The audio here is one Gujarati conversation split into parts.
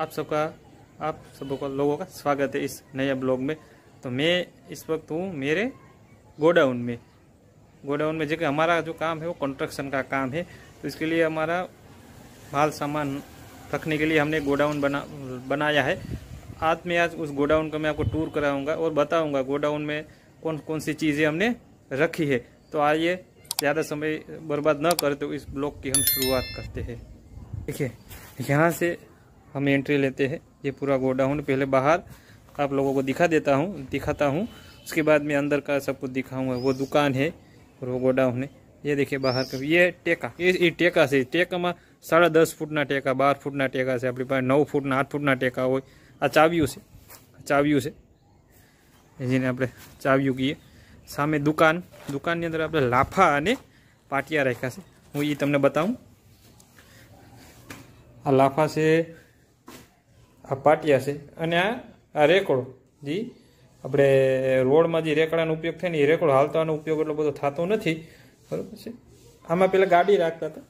आप सबका आप का लोगों का स्वागत है इस नया ब्लॉग में तो मैं इस वक्त हूँ मेरे गोडाउन में गोडाउन में जगह हमारा जो काम है वो कंस्ट्रक्शन का काम है तो इसके लिए हमारा माल सामान रखने के लिए हमने गोडाउन बना बनाया है आज मैं आज उस गोडाउन का मैं आपको टूर कराऊंगा और बताऊंगा गोडाउन में कौन कौन सी चीज़ें हमने रखी है तो आइए ज़्यादा समय बर्बाद न करते तो इस ब्लॉग की हम शुरुआत करते हैं देखिए यहाँ से हम एंट्री लेते हैं ये पूरा गोडाउन पहले बाहर आप लोगों को दिखा देता हूँ दिखाता हूँ उसके बाद में अंदर का सब कुछ दिखाऊँगा वो दुकान है और वो गोडाउन है ये देखिए बाहर का ये टेका ये, टेका से टेका में साढ़ा दस ना टेका बार ना टेका से अपने पास नौ ना आठ ना टेका हो से ચાવ્યું से जी ने अपने આપણે की सामने दुकान दुकान દુકાનની अंदर अपने लाफा ने पाटिया रखा से हूँ ये तमने बताऊँ आ लाफा से આ પાટિયા છે અને આ આ રેકોર્ડ જે આપણે રોડમાં જે રેકડાનો ઉપયોગ થાય ને એ રેકોર્ડ હાલતાનો ઉપયોગ એટલો બધો થતો નથી બરાબર છે આમાં પેલા ગાડી રાખતા હતા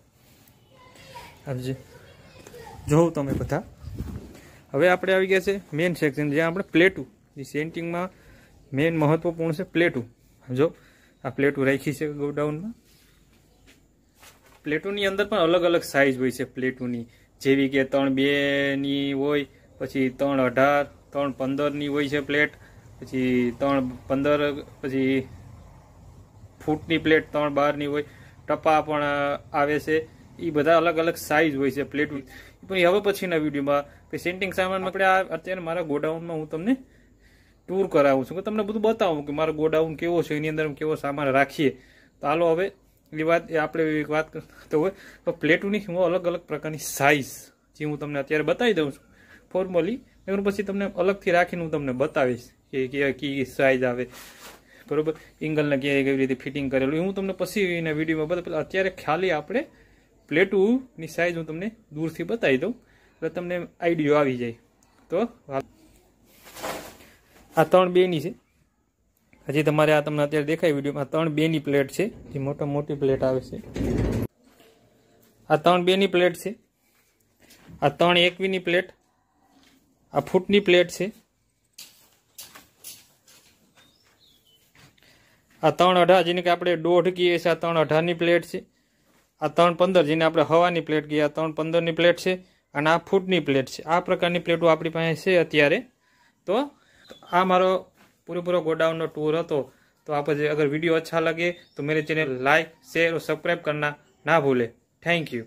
હાજી જોઉં તમે બધા હવે આપણે આવી ગયા છે મેઇન સેક્શન જ્યાં આપણે પ્લેટું જે સેન્ટિંગમાં મેઇન મહત્વપૂર્ણ છે પ્લેટું જો આ પ્લેટું રાખી છે ગોડાઉનમાં પ્લેટોની અંદર પણ અલગ અલગ સાઇઝ હોય છે પ્લેટોની જેવી કે ત્રણ બેની હોય પછી ત્રણ અઢાર ત્રણ પંદરની હોય છે પ્લેટ પછી ત્રણ પંદર પછી ફૂટની પ્લેટ ત્રણ બારની હોય ટપ્પા પણ આવે છે એ બધા અલગ અલગ સાઇઝ હોય છે પ્લેટ પણ હવે પછીના વિડીયોમાં સેન્ટિંગ સામાન આપણે અત્યારે મારા ગોડાઉનમાં હું તમને ટૂર કરાવું છું કે તમને બધું બતાવું કે મારો ગોડાઉન કેવો છે એની અંદર કેવો સામાન રાખીએ તો હાલો હવે એ વાત એ આપણે વાત કરતો હોય તો પ્લેટોની હું અલગ અલગ પ્રકારની સાઇઝ જે હું તમને અત્યારે બતાવી દઉં છું ફોર્મલી એનું પછી તમને અલગથી રાખીને હું તમને બતાવીશ કે કયા કી સાઇઝ આવે બરોબર ઇંગલને ક્યાં કેવી રીતે ફિટિંગ કરેલું હું તમને પછી એના વિડીયોમાં બતાવું અત્યારે ખાલી આપણે પ્લેટુની સાઇઝ હું તમને દૂરથી બતાવી દઉં એટલે તમને આઈડિયો આવી જાય તો આ ત્રણ બેની છે હજી તમારે આ તમને અત્યારે દેખાય વિડીયોમાં ત્રણ બેની પ્લેટ છે જે મોટા મોટી પ્લેટ આવે છે આ ત્રણ બેની પ્લેટ છે આ ત્રણ એકવીની પ્લેટ આ ફૂટની પ્લેટ છે આ 3 18 જેને આપણે ડોઢ કી છે આ 3 18 ની પ્લેટ છે આ 3 15 જેને આપણે હવા ની પ્લેટ કી આ 3 15 ની પ્લેટ છે અને આ ફૂટની પ્લેટ છે આ પ્રકાર ની પ્લેટો આપણી પાસે છે અત્યારે તો આ મારો પૂરો પૂરો ગોડાઉન નો tour હતો તો આપ જો અગર વિડિયો અચ્છા લાગે તો મેરે ચેનલ લાઈક શેર ઓર સબ્સ્ક્રાઇબ karna ના ભૂલે થેન્ક યુ